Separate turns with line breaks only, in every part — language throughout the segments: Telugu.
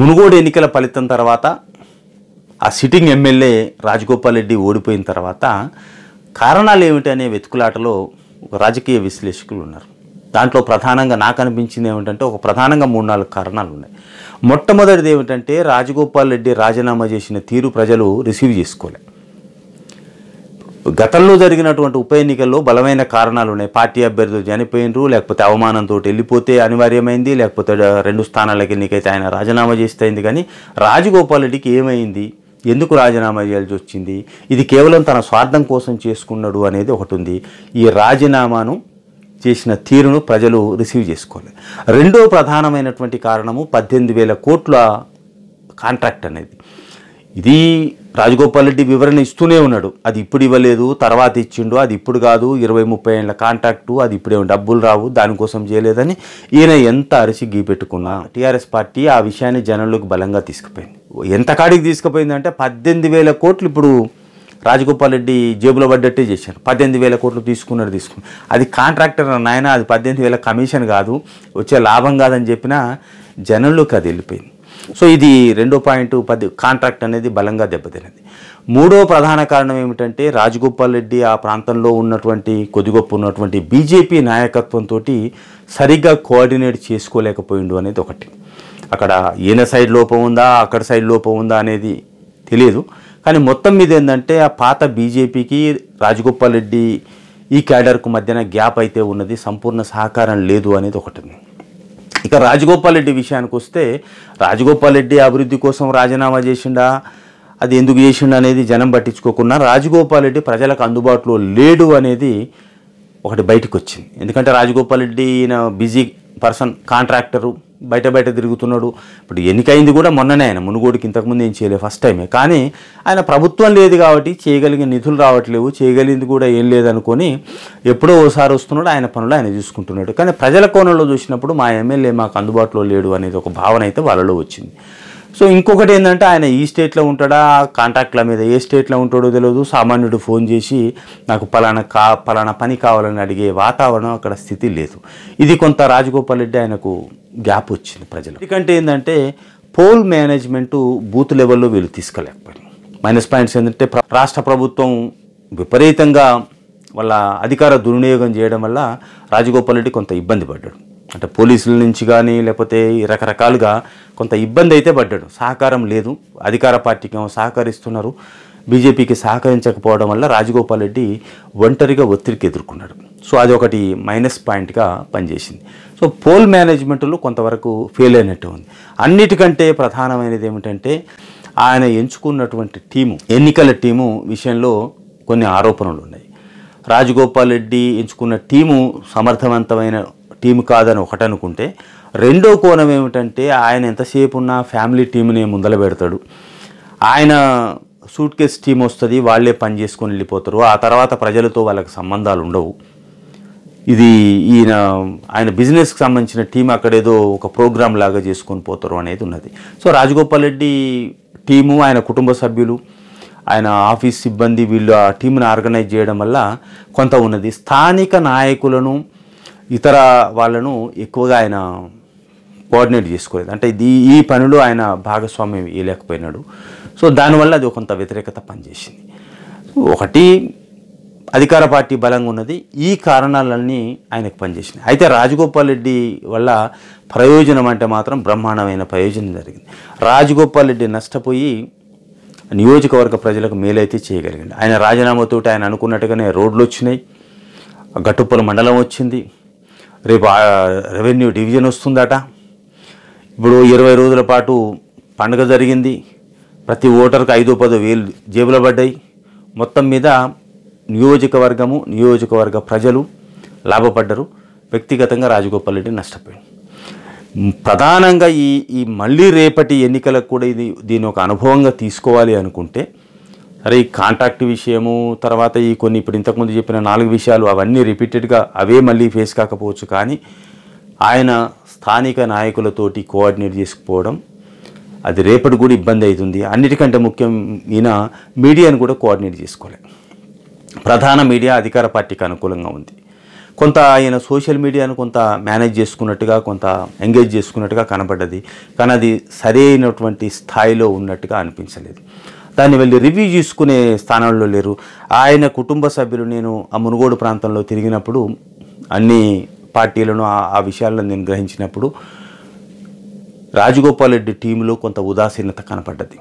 మునుగోడు ఎన్నికల ఫలితం తర్వాత ఆ సిట్టింగ్ ఎమ్మెల్యే రాజగోపాల్ రెడ్డి ఓడిపోయిన తర్వాత కారణాలు ఏమిటి అనే వెతుకులాటలో రాజకీయ విశ్లేషకులు ఉన్నారు దాంట్లో ప్రధానంగా నాకు అనిపించింది ఏమిటంటే ఒక ప్రధానంగా మూడు నాలుగు కారణాలు ఉన్నాయి మొట్టమొదటిది ఏమిటంటే రాజగోపాల్ రెడ్డి రాజీనామా చేసిన తీరు ప్రజలు రిసీవ్ చేసుకోలే గతంలో జరిగినటువంటి ఉప ఎన్నికల్లో బలమైన కారణాలు ఉన్నాయి పార్టీ అభ్యర్థులు చనిపోయినరు లేకపోతే అవమానంతో వెళ్ళిపోతే అనివార్యమైంది లేకపోతే రెండు స్థానాలకి ఎన్నికైతే ఆయన రాజీనామా చేస్తైంది కానీ రాజగోపాల్ రెడ్డికి ఏమైంది ఎందుకు రాజీనామా చేయాల్సి వచ్చింది ఇది కేవలం తన స్వార్థం కోసం చేసుకున్నాడు అనేది ఒకటి ఉంది ఈ రాజీనామాను చేసిన తీరును ప్రజలు రిసీవ్ చేసుకోవాలి రెండో ప్రధానమైనటువంటి కారణము పద్దెనిమిది వేల కోట్ల కాంట్రాక్ట్ అనేది ఇది రాజగోపాల్ రెడ్డి వివరణ ఇస్తూనే ఉన్నాడు అది ఇప్పుడు ఇవ్వలేదు తర్వాత ఇచ్చిండు అది ఇప్పుడు కాదు ఇరవై ముప్పై ఏళ్ళ కాంట్రాక్టు అది ఇప్పుడేమో డబ్బులు రావు దానికోసం చేయలేదని ఈయన ఎంత అరిసి గీపెట్టుకున్నా టీఆర్ఎస్ పార్టీ ఆ విషయాన్ని జనంలోకి బలంగా తీసుకుపోయింది ఎంత కాడికి తీసుకుపోయింది అంటే పద్దెనిమిది వేల కోట్లు ఇప్పుడు రాజగోపాల్ రెడ్డి జేబులో పడ్డట్టే చేశారు పద్దెనిమిది వేల కోట్లు తీసుకున్నారు తీసుకుని అది కాంట్రాక్టర్ నాయన అది పద్దెనిమిది వేల కమిషన్ కాదు వచ్చే లాభం కాదని చెప్పినా జనంలోకి అది వెళ్ళిపోయింది సో ఇది రెండో పాయింట్ పది కాంట్రాక్ట్ అనేది బలంగా దెబ్బతినది మూడో ప్రధాన కారణం ఏమిటంటే రాజగోపాల్ రెడ్డి ఆ ప్రాంతంలో ఉన్నటువంటి కొద్దిగొప్ప ఉన్నటువంటి బీజేపీ నాయకత్వంతో సరిగ్గా కోఆర్డినేట్ చేసుకోలేకపోయిండు అనేది ఒకటి అక్కడ ఈయన సైడ్ లోపం ఉందా అక్కడ సైడ్ లోపం ఉందా అనేది తెలియదు కానీ మొత్తం మీద ఏంటంటే ఆ పాత బీజేపీకి రాజగోపాల్ రెడ్డి ఈ క్యాడర్కు మధ్యన గ్యాప్ అయితే ఉన్నది సంపూర్ణ సహకారం లేదు అనేది ఒకటి ఇక రాజగోపాల్ రెడ్డి విషయానికి వస్తే రాజగోపాల్ రెడ్డి అభివృద్ధి కోసం రాజీనామా చేసిండా అది ఎందుకు చేసిండు అనేది జనం పట్టించుకోకుండా రాజగోపాల్ రెడ్డి ప్రజలకు అందుబాటులో లేడు అనేది ఒకటి బయటకు వచ్చింది ఎందుకంటే రాజగోపాల్ రెడ్డి ఈయన బిజీ పర్సన్ కాంట్రాక్టరు బయట బయట తిరుగుతున్నాడు ఇప్పుడు ఎన్నికైంది కూడా మొన్ననే ఆయన మునుగోడుకి ఇంతకుముందు ఏం చేయలేదు ఫస్ట్ టైమే కానీ ఆయన ప్రభుత్వం లేదు కాబట్టి చేయగలిగిన నిధులు రావట్లేవు చేయగలిగింది కూడా ఏం లేదనుకొని ఎప్పుడో ఓసారి వస్తున్నాడు ఆయన పనులు ఆయన చూసుకుంటున్నాడు కానీ ప్రజల కోణంలో చూసినప్పుడు మా ఎమ్మెల్యే మాకు అందుబాటులో లేడు అనేది ఒక భావన అయితే వాళ్ళలో వచ్చింది సో ఇంకొకటి ఏంటంటే ఆయన ఈ స్టేట్లో ఉంటాడా కాంటాక్ట్ల మీద ఏ స్టేట్లో ఉంటాడో తెలియదు సామాన్యుడు ఫోన్ చేసి నాకు పలానా కా పలానా పని కావాలని అడిగే వాతావరణం అక్కడ స్థితి లేదు ఇది కొంత రాజగోపాల్ రెడ్డి ఆయనకు గ్యాప్ వచ్చింది ప్రజలు ఎందుకంటే ఏంటంటే పోల్ మేనేజ్మెంటు బూత్ లెవెల్లో వీళ్ళు తీసుకోలేకపోయారు మైనస్ పాయింట్స్ ఏంటంటే రాష్ట్ర ప్రభుత్వం విపరీతంగా వాళ్ళ అధికార దుర్వినియోగం చేయడం వల్ల రాజగోపాల్ రెడ్డి కొంత ఇబ్బంది పడ్డాడు అంటే పోలీసుల నుంచి కానీ లేకపోతే రకరకాలుగా కొంత ఇబ్బంది అయితే పడ్డాడు సహకారం లేదు అధికార పార్టీకి ఏమో సహకరిస్తున్నారు బీజేపీకి సహకరించకపోవడం వల్ల రాజగోపాల్ రెడ్డి ఒంటరిగా ఒత్తిడికి ఎదుర్కొన్నాడు సో అది ఒకటి మైనస్ పాయింట్గా పనిచేసింది సో పోల్ మేనేజ్మెంట్లో కొంతవరకు ఫెయిల్ అయినట్టు ఉంది అన్నిటికంటే ప్రధానమైనది ఏమిటంటే ఆయన ఎంచుకున్నటువంటి టీము ఎన్నికల టీము విషయంలో కొన్ని ఆరోపణలు ఉన్నాయి రాజగోపాల్ రెడ్డి ఎంచుకున్న టీము సమర్థవంతమైన టీం కాదని ఒకటనుకుంటే రెండో కోణం ఏమిటంటే ఆయన ఎంతసేపు ఉన్న ఫ్యామిలీ టీంని ముందల పెడతాడు ఆయన సూట్ కేస్ టీం వస్తుంది వాళ్ళే పని చేసుకొని వెళ్ళిపోతారు ఆ తర్వాత ప్రజలతో వాళ్ళకి సంబంధాలు ఉండవు ఇది ఈయన ఆయన బిజినెస్కి సంబంధించిన టీం అక్కడేదో ఒక ప్రోగ్రామ్ లాగా చేసుకొని పోతారు అనేది ఉన్నది సో రాజగోపాల్ రెడ్డి టీము ఆయన కుటుంబ సభ్యులు ఆయన ఆఫీస్ సిబ్బంది వీళ్ళు ఆ టీంను ఆర్గనైజ్ చేయడం వల్ల కొంత ఉన్నది స్థానిక నాయకులను ఇతర వాళ్ళను ఎక్కువగా ఆయన కోఆర్డినేట్ చేసుకోలేదు అంటే ఈ పనిలో ఆయన భాగస్వామ్యం వేయలేకపోయినాడు సో దానివల్ల అది కొంత వ్యతిరేకత పనిచేసింది ఒకటి అధికార పార్టీ బలంగా ఉన్నది ఈ కారణాలన్నీ ఆయనకు పనిచేసినాయి అయితే రాజగోపాల్ రెడ్డి వల్ల ప్రయోజనం అంటే మాత్రం బ్రహ్మాండమైన ప్రయోజనం జరిగింది రాజగోపాల్ రెడ్డి నష్టపోయి నియోజకవర్గ ప్రజలకు మేలైతే చేయగలిగింది ఆయన రాజీనామాతో ఆయన అనుకున్నట్టుగానే రోడ్లు వచ్చినాయి గట్టుప్పల మండలం వచ్చింది రేపు రెవెన్యూ డివిజన్ వస్తుందట ఇప్పుడు ఇరవై రోజుల పాటు పండుగ జరిగింది ప్రతి ఓటర్కు ఐదు పదో వేలు జేబులో పడ్డాయి మొత్తం మీద నియోజకవర్గము నియోజకవర్గ ప్రజలు లాభపడ్డరు వ్యక్తిగతంగా రాజగోపాల్ రెడ్డి నష్టపోయాడు ప్రధానంగా ఈ ఈ మళ్ళీ రేపటి ఎన్నికలకు కూడా ఇది దీని ఒక అనుభవంగా తీసుకోవాలి అనుకుంటే సరే ఈ కాంటాక్ట్ విషయము తర్వాత ఈ కొన్ని ఇప్పుడు ఇంతకుముందు చెప్పిన నాలుగు విషయాలు అవన్నీ రిపీటెడ్గా అవే మళ్ళీ ఫేస్ కాకపోవచ్చు కానీ ఆయన స్థానిక నాయకులతోటి కోఆర్డినేట్ చేసుకుపోవడం అది రేపటి కూడా ఇబ్బంది అవుతుంది అన్నిటికంటే ముఖ్యం ఈయన మీడియాను కూడా కోఆర్డినేట్ చేసుకోలే ప్రధాన మీడియా అధికార పార్టీకి అనుకూలంగా ఉంది కొంత ఆయన సోషల్ మీడియాను కొంత మేనేజ్ చేసుకున్నట్టుగా కొంత ఎంగేజ్ చేసుకున్నట్టుగా కనబడ్డది కానీ అది సరైనటువంటి స్థాయిలో ఉన్నట్టుగా అనిపించలేదు దాన్ని వెళ్ళి రివ్యూ చేసుకునే స్థానంలో లేరు ఆయన కుటుంబ సభ్యులు నేను ఆ మునుగోడు ప్రాంతంలో తిరిగినప్పుడు అన్ని పార్టీలను ఆ విషయాలను నేను గ్రహించినప్పుడు రాజగోపాల్ రెడ్డి టీంలో కొంత ఉదాసీనత కనపడ్డది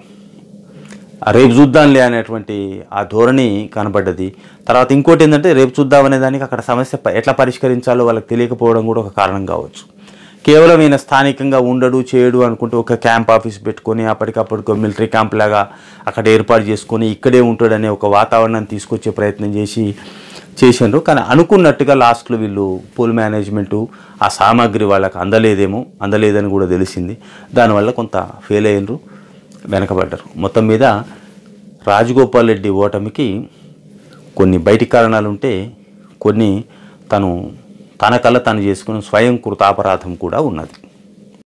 రేపు చూద్దాంలే అనేటువంటి ఆ ధోరణి కనబడ్డది తర్వాత ఇంకోటి ఏంటంటే రేపు చూద్దాం అనే దానికి అక్కడ సమస్య ఎట్లా పరిష్కరించాలో వాళ్ళకి తెలియకపోవడం కూడా ఒక కారణం కావచ్చు కేవలం ఈయన స్థానికంగా ఉండడు చేయడు అనుకుంటే ఒక క్యాంప్ ఆఫీస్ పెట్టుకొని అప్పటికప్పుడు మిలిటరీ క్యాంప్ లాగా అక్కడ ఏర్పాటు చేసుకొని ఇక్కడే ఉంటాడనే ఒక వాతావరణం తీసుకొచ్చే ప్రయత్నం చేసి చేసిండ్రు కానీ అనుకున్నట్టుగా లాస్ట్లో వీళ్ళు పూల్ మేనేజ్మెంటు ఆ సామాగ్రి వాళ్ళకి అందలేదేమో అందలేదని కూడా తెలిసింది దానివల్ల కొంత ఫెయిల్ అయినరు వెనకబడ్డారు మొత్తం మీద రాజగోపాల్ రెడ్డి ఓటమికి కొన్ని బయటి కారణాలుంటే కొన్ని తను తన కళ్ళ తను చేసుకుని స్వయం కృతాపరాధం కూడా ఉన్నది